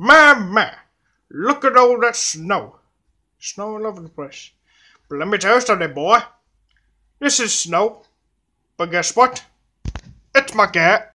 My, my, look at all that snow. Snow all over the place. But let me tell you something, boy. This is snow. But guess what? It's my cat.